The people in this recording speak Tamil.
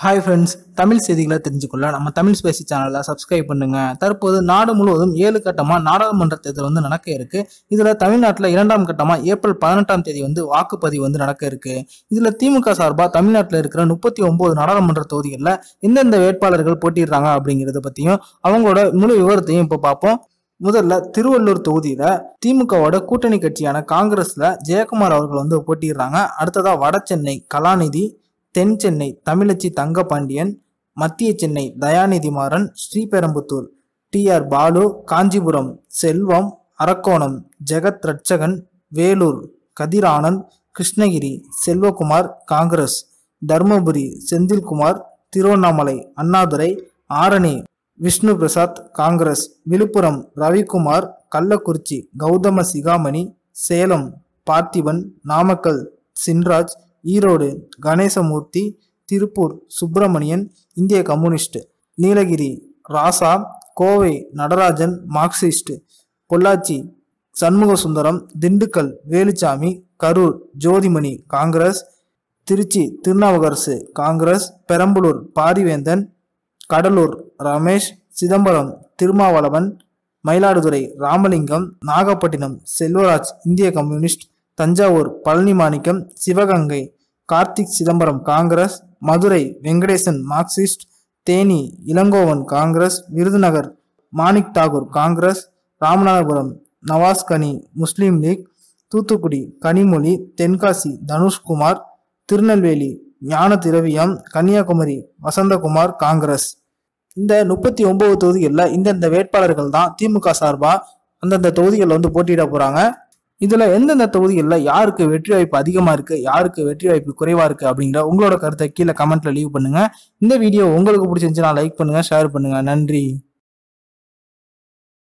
ஹாய் ஃப்ரெண்ட்ஸ் தமிழ் செய்திகளை தெரிஞ்சுக்கொள்ள நம்ம தமிழ் ஸ்பேசி சேனலை சப்ஸ்கிரைப் பண்ணுங்கள் தற்போது நாடு முழுவதும் ஏழு கட்டமாக நாடாளுமன்ற தேர்தல் வந்து நடக்க இருக்குது இதில் தமிழ்நாட்டில் இரண்டாம் கட்டமாக ஏப்ரல் பதினெட்டாம் தேதி வந்து வாக்குப்பதிவு வந்து நடக்க இருக்குது இதில் திமுக சார்பாக தமிழ்நாட்டில் இருக்கிற முப்பத்தி ஒம்பது நாடாளுமன்ற தொகுதிகளில் எந்தெந்த வேட்பாளர்கள் போட்டிடுறாங்க அப்படிங்கிறத பற்றியும் அவங்களோட முழு விவரத்தையும் இப்போ பார்ப்போம் முதல்ல திருவள்ளூர் தொகுதியில் திமுகவோட கூட்டணி கட்சியான காங்கிரஸில் ஜெயக்குமார் அவர்கள் வந்து போட்டிடுறாங்க அடுத்ததாக வட சென்னை கலாநிதி தென் சென்னை தமிழச்சி தங்கபாண்டியன் மத்திய Chennai Dayanidhi Maran Sriperumbudur T R Baalu Kanchipuram Selvam Arakkonam Jagathrakshakan Vellore Kathir Anand Krishnagiri Selvakumar Congress Dharmapuri Senthilkumar Tiruvannamalai Annadurai Arani Vishnu Prasad Congress Villupuram Ravikumar Kallakurichi Gautama சிகாமணி சேலம் பார்த்திபன் நாமக்கல் சின்ராஜ் ஈரோடு கணேசமூர்த்தி திருப்பூர் சுப்பிரமணியன் இந்திய communist Nilgiri Raja Kovai Natarajan Marxist Pollachi Shanmugasundaram Dindigul Veluchamy Karur Jothimani Congress Trichy Thirunavukkarasu Congress Perambalur Parivendhan Cuddalore Ramesh Chidambaram Thirumavalavan Mayiladuthurai Ramalingam Nagapattinam Selvaraj இந்திய communist Thanjavur Palani Manickam Sivaganga Karthik Chidambaram Congress Madurai Venkatesan Marxist Theni Elangovan Congress Virudhunagar Manik Tagore Congress Ramanathapuram Navas Kani Muslim League Thoothukudi Kanimozhi Tenkasi Dhanushkumar Tirunelveli Gnanathiraviyam Kanyakumari Vasanthakumar Congress இந்த முப்பத்தி ஒன்பது தொகுதிகளில் இந்தந்த வேட்பாளர்கள் தான் திமுக சார்பாக அந்தந்த தொகுதிகளில் வந்து போட்டியிட போகிறாங்க இதுல எந்தெந்த தொகுதிகளில் யாருக்கு வெற்றி வாய்ப்பு அதிகமா இருக்கு யாருக்கு வெற்றி வாய்ப்பு குறைவா இருக்கு அப்படிங்கிற உங்களோட கருத்தை கீழே கமெண்ட்ல லீவ் பண்ணுங்க இந்த வீடியோ உங்களுக்கு பிடிச்சிருந்துச்சுன்னா லைக் பண்ணுங்க ஷேர் பண்ணுங்க நன்றி